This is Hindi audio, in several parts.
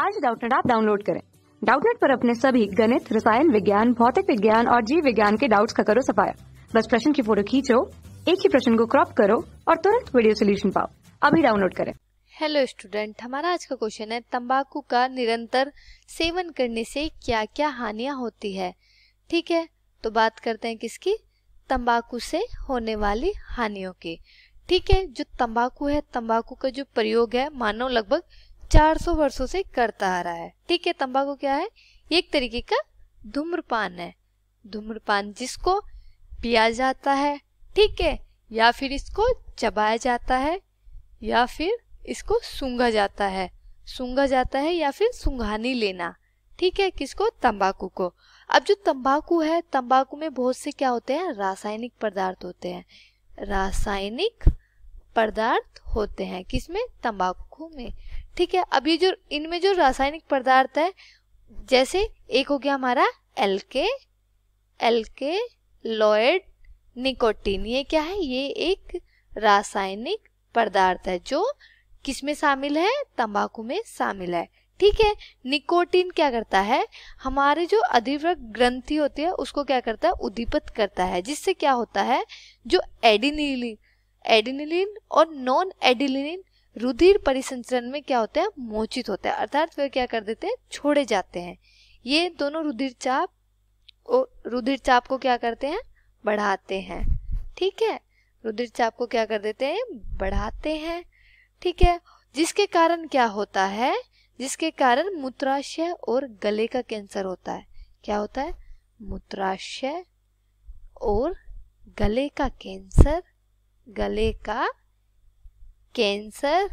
आज डाउटनेट आप डाउनलोड करें डाउटनेट पर अपने सभी गणित रसायन विज्ञान भौतिक विज्ञान और जीव विज्ञान के डाउट्स का करो सफाया बस प्रश्न की फोटो खींचो एक ही प्रश्न को क्रॉप करो और तुरंत वीडियो सोल्यूशन पाओ अभी डाउनलोड करें हेलो स्टूडेंट हमारा आज का क्वेश्चन है तंबाकू का निरंतर सेवन करने से क्या क्या हानियां होती है ठीक है तो बात करते हैं किसकी तंबाकू से होने वाली हानियों की ठीक है जो तंबाकू है तंबाकू का जो प्रयोग है मानव लगभग 400 वर्षों से करता आ रहा है ठीक है तंबाकू क्या है एक तरीके का धूम्रपान है धूम्रपान जिसको पिया जाता है ठीक है या फिर इसको चबाया जाता है या फिर इसको सूंघा जाता है सूंघा जाता है या फिर सुंघानी लेना ठीक है किसको तंबाकू को अब जो तंबाकू है तंबाकू में बहुत से क्या होते हैं रासायनिक पदार्थ होते हैं रासायनिक पदार्थ होते हैं किसमें तंबाकू में ठीक है अब ये जो इनमें जो रासायनिक पदार्थ है जैसे एक हो गया हमारा एल के लॉयड निकोटीन ये क्या है ये एक रासायनिक पदार्थ है जो किसमें शामिल है तंबाकू में शामिल है ठीक है निकोटीन क्या करता है हमारे जो अधिवृक ग्रंथि होती है उसको क्या करता है उद्दीपित करता है जिससे क्या होता है जो एडिनिलिन एडिनिलिन और नॉन एडिलिन रुधिर परिसंचरण में क्या होता है मोचित होता है अर्थात वे क्या कर देते हैं छोड़े जाते हैं ये दोनों रुधिर चाप रुधिर चाप को क्या करते हैं बढ़ाते हैं ठीक है रुधिर चाप को क्या कर देते हैं बढ़ाते हैं ठीक है जिसके कारण क्या होता है जिसके कारण मूत्राशय और गले का कैंसर होता है क्या होता है मूत्राशय और गले का कैंसर गले का कैंसर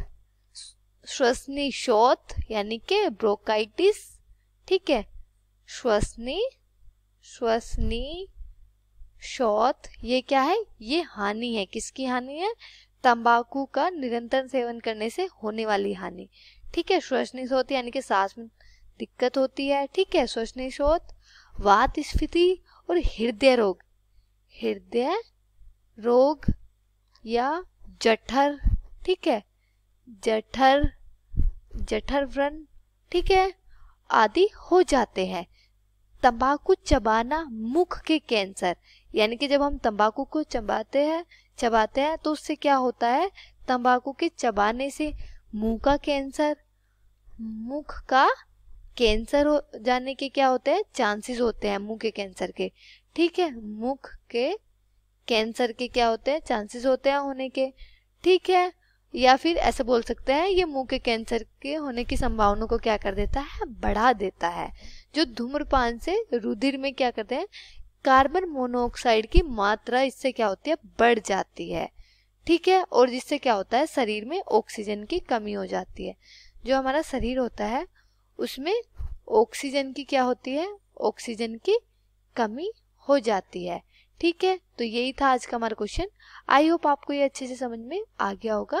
श्वसनी शोथ यानी के ब्रोकाइटिस ठीक है श्वसनी श्वसनी शोथ ये क्या है ये हानि है किसकी हानि है तंबाकू का निरंतर सेवन करने से होने वाली हानि ठीक है श्वसनी शोथ यानी कि सांस में दिक्कत होती है ठीक है श्वसनी शोथ वात स्फीति और हृदय रोग हृदय रोग या जठर ठीक है जठर जठर व्रण ठीक है आदि हो जाते हैं तंबाकू चबाना मुख के कैंसर यानी कि जब हम तंबाकू को चबाते हैं चबाते हैं तो उससे क्या होता है तंबाकू के चबाने से मुंह का कैंसर मुख का कैंसर हो जाने के क्या होते हैं चांसेस होते हैं मुंह के कैंसर के ठीक है मुख के कैंसर के क्या होते हैं चांसेस होते हैं होने के ठीक है या फिर ऐसे बोल सकते हैं ये मुंह के कैंसर के होने की संभावना को क्या कर देता है बढ़ा देता है जो धूम्रपान से रुधिर में क्या करते हैं कार्बन मोनोऑक्साइड की मात्रा इससे क्या होती है बढ़ जाती है ठीक है और जिससे क्या होता है शरीर में ऑक्सीजन की कमी हो जाती है जो हमारा शरीर होता है उसमें ऑक्सीजन की क्या होती है ऑक्सीजन की कमी हो जाती है ठीक है तो यही था आज का हमारा क्वेश्चन आई होप आपको ये अच्छे से समझ में आ गया होगा